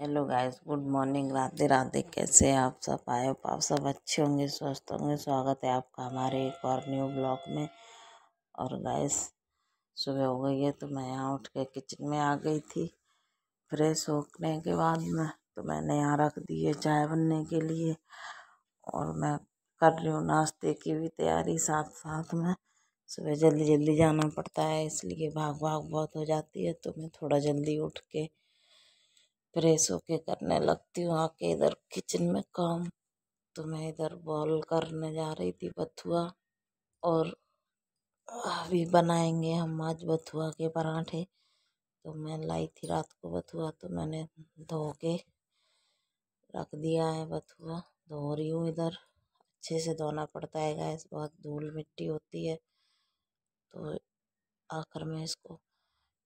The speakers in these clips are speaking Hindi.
hello guys good morning Radhe Radhe कैसे आप सब आए आप सब अच्छे होंगे स्वस्थ होंगे स्वागत है आपका हमारे एक और न्यू ब्लॉग में और गाइस सुबह हो गई है तो मैं यहाँ उठ के किचन में आ गई थी फ्रेश होने के बाद में तो मैंने यहाँ रख दी है चाय बनने के लिए और मैं कर रही हूँ नाश्ते की भी तैयारी साथ साथ में सुबह जल्दी जल्दी जाना पड़ता है इसलिए भाग भाग बहुत हो जाती है तो मैं थोड़ा जल्दी उठ के प्रेस होके करने लगती हूँ आके इधर किचन में काम तो मैं इधर बॉल करने जा रही थी बथुआ और अभी बनाएंगे हम आज बथुआ के पराठे तो मैं लाई थी रात को बथुआ तो मैंने धो के रख दिया है बथुआ धो रही हूँ इधर अच्छे से धोना पड़ता है गैस बहुत धूल मिट्टी होती है तो आखिर में इसको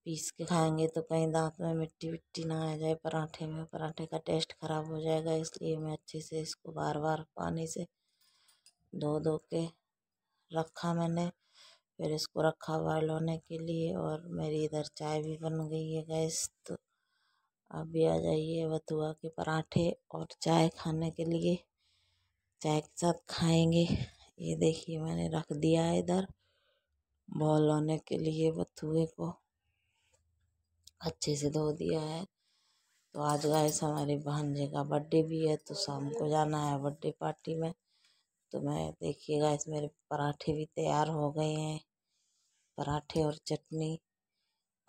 पीस के खाएंगे तो कहीं दाँत में मिट्टी विट्टी ना आ जाए पराठे में पराठे का टेस्ट ख़राब हो जाएगा इसलिए मैं अच्छे से इसको बार बार पानी से धो धो के रखा मैंने फिर इसको रखा बॉयल होने के लिए और मेरी इधर चाय भी बन गई है गैस तो आप भी आ जाइए बथुआ के पराठे और चाय खाने के लिए चाय के साथ खाएंगे ये देखिए मैंने रख दिया है इधर बॉल होने के लिए बथुए को अच्छे से धो दिया है तो आज गाइस हमारे भांजे का बर्थडे भी है तो शाम को जाना है बर्थडे पार्टी में तो मैं देखिए गाइस मेरे पराठे भी तैयार हो गए हैं पराठे और चटनी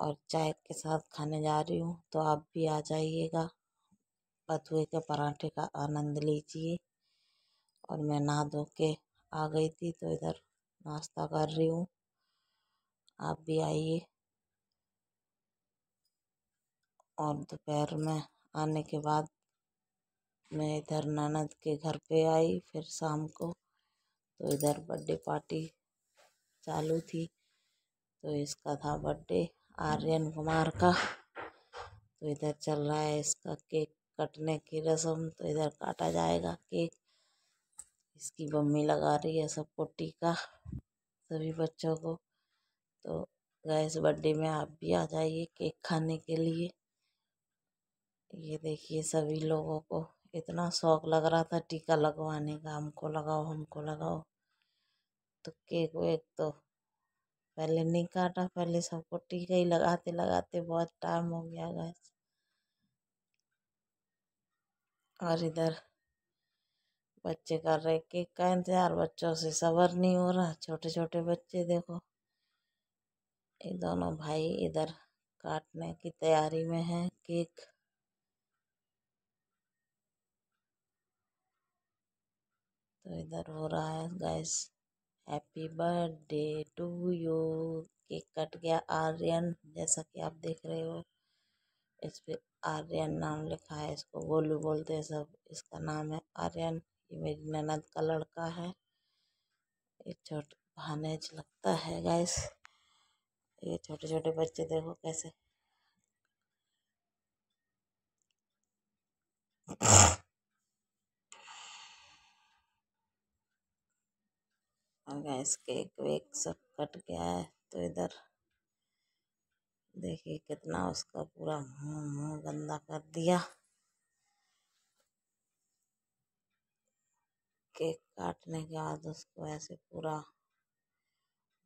और चाय के साथ खाने जा रही हूँ तो आप भी आ जाइएगा बथुए के पराठे का आनंद लीजिए और मैं नहा धो के आ गई थी तो इधर नाश्ता कर रही हूँ आप भी आइए और दोपहर में आने के बाद मैं इधर ननद के घर पे आई फिर शाम को तो इधर बर्थडे पार्टी चालू थी तो इसका था बर्थडे आर्यन कुमार का तो इधर चल रहा है इसका केक कटने की रस्म तो इधर काटा जाएगा केक इसकी मम्मी लगा रही है सबको टीका सभी बच्चों को तो गैस बर्थडे में आप भी आ जाइए केक खाने के लिए ये देखिए सभी लोगों को इतना शौक लग रहा था टीका लगवाने का हमको लगाओ हमको लगाओ तो केक वेक तो पहले नहीं काटा पहले सबको टीका ही लगाते लगाते बहुत टाइम हो गया गैस और इधर बच्चे कर रहे केक का इंतजार बच्चों से सबर नहीं हो रहा छोटे छोटे बच्चे देखो ये दोनों भाई इधर काटने की तैयारी में हैं केक इधर हो रहा है guys happy birthday to you cake cut गया आर्यन जैसा कि आप देख रहे हो इस पर आर्यन नाम लिखा है इसको गोलू बोलते हैं सब इसका नाम है आर्यन ये मेरी ननद का लड़का है ये छोटे भानेज लगता है गैस ये छोटे छोटे बच्चे देखो कैसे गैस केक वेक सब कट गया है तो इधर देखिए कितना उसका पूरा मुँह मुँह गंदा कर दिया केक काटने के बाद उसको ऐसे पूरा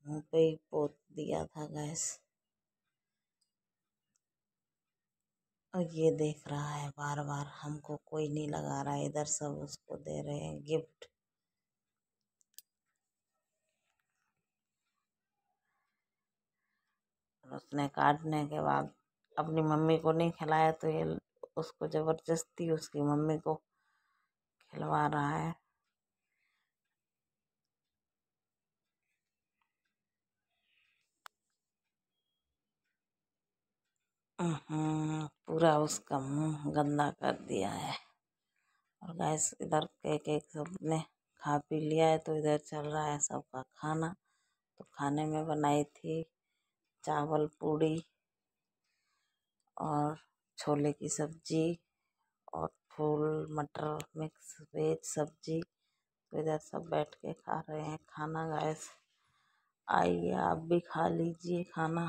मुँह पे ही पोत दिया था गैस और ये देख रहा है बार बार हमको कोई नहीं लगा रहा है इधर सब उसको दे रहे हैं गिफ्ट उसने काटने के बाद अपनी मम्मी को नहीं खिलाया तो ये उसको ज़बरदस्ती उसकी मम्मी को खिलवा रहा है हम्म, पूरा उसका मुंह गंदा कर दिया है और गैस इधर केक एक ने खा पी लिया है तो इधर चल रहा है सबका खाना तो खाने में बनाई थी चावल पूड़ी और छोले की सब्जी और फूल मटर मिक्स वेज सब्जी तो इधर सब बैठ के खा रहे हैं खाना गैस आइए आप भी खा लीजिए खाना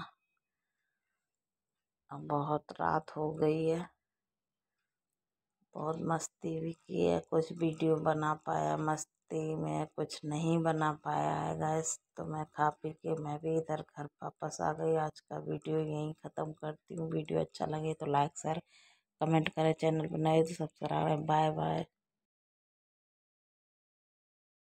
अब बहुत रात हो गई है बहुत मस्ती भी की है कुछ वीडियो बना पाया मस्त सकती मैं कुछ नहीं बना पाया है गैस तो मैं खा पी के मैं भी इधर घर वापस आ गई आज का वीडियो यहीं ख़त्म करती हूँ वीडियो अच्छा लगे तो लाइक शेयर कमेंट करें चैनल पर नए तो सब्सक्राइब बाय बाय